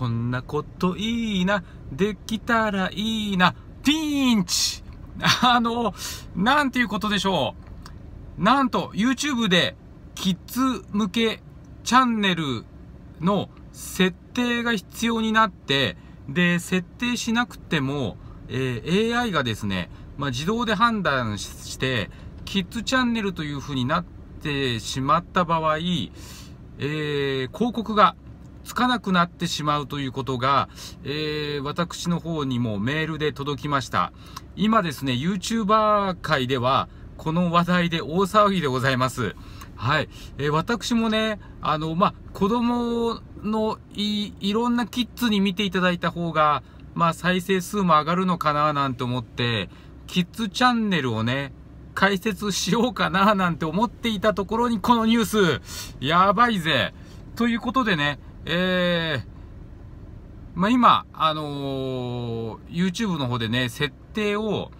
こんなこといいな、できたらいいな、ピンチあの、なんていうことでしょう。なんと、YouTube で、キッズ向けチャンネルの設定が必要になって、で、設定しなくても、えー、AI がですね、まあ、自動で判断して、キッズチャンネルという風になってしまった場合、えー、広告がつかなくなってしまうということが、えー、私の方にもメールで届きました。今ですね、YouTuber 界では、この話題で大騒ぎでございます。はい。えー、私もね、あの、まあ、子供のい、いろんなキッズに見ていただいた方が、まあ、再生数も上がるのかななんて思って、キッズチャンネルをね、解説しようかななんて思っていたところにこのニュース、やばいぜ。ということでね、えー、まあ、今、あのー、YouTube の方でね、設定を、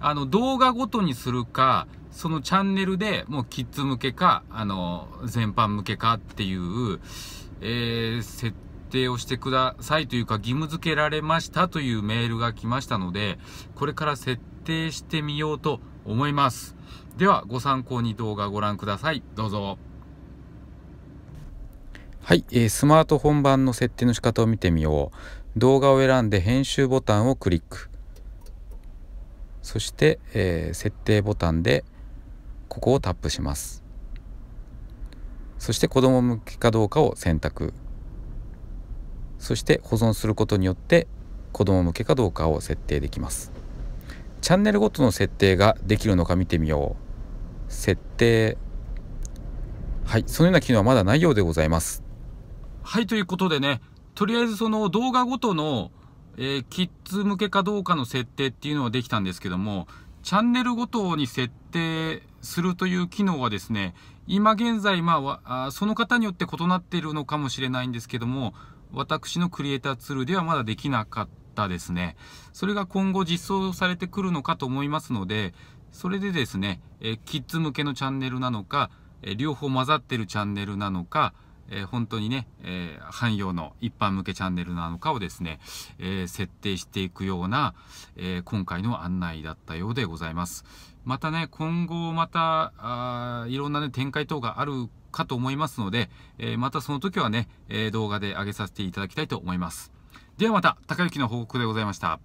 あの、動画ごとにするか、そのチャンネルでもうキッズ向けか、あのー、全般向けかっていう、えー、設定をしてくださいというか、義務付けられましたというメールが来ましたので、これから設定してみようと思います。では、ご参考に動画ご覧ください。どうぞ。はい、えー、スマート本番の設定の仕方を見てみよう動画を選んで編集ボタンをクリックそして、えー、設定ボタンでここをタップしますそして子ども向けかどうかを選択そして保存することによって子ども向けかどうかを設定できますチャンネルごとの設定ができるのか見てみよう設定はいそのような機能はまだないようでございますはい、ということでね、とりあえずその動画ごとの、えー、キッズ向けかどうかの設定っていうのはできたんですけども、チャンネルごとに設定するという機能はですね、今現在、まあ、その方によって異なっているのかもしれないんですけども、私のクリエイターツールではまだできなかったですね。それが今後実装されてくるのかと思いますので、それでですね、えキッズ向けのチャンネルなのか、え両方混ざってるチャンネルなのか、えー、本当にね、えー、汎用の一般向けチャンネルなのかをですね、えー、設定していくような、え今回の案内だったようでございます。またね、今後また、あいろんなね、展開等があるかと思いますので、えまたその時はね、え動画で上げさせていただきたいと思います。ではまた、高之の報告でございました。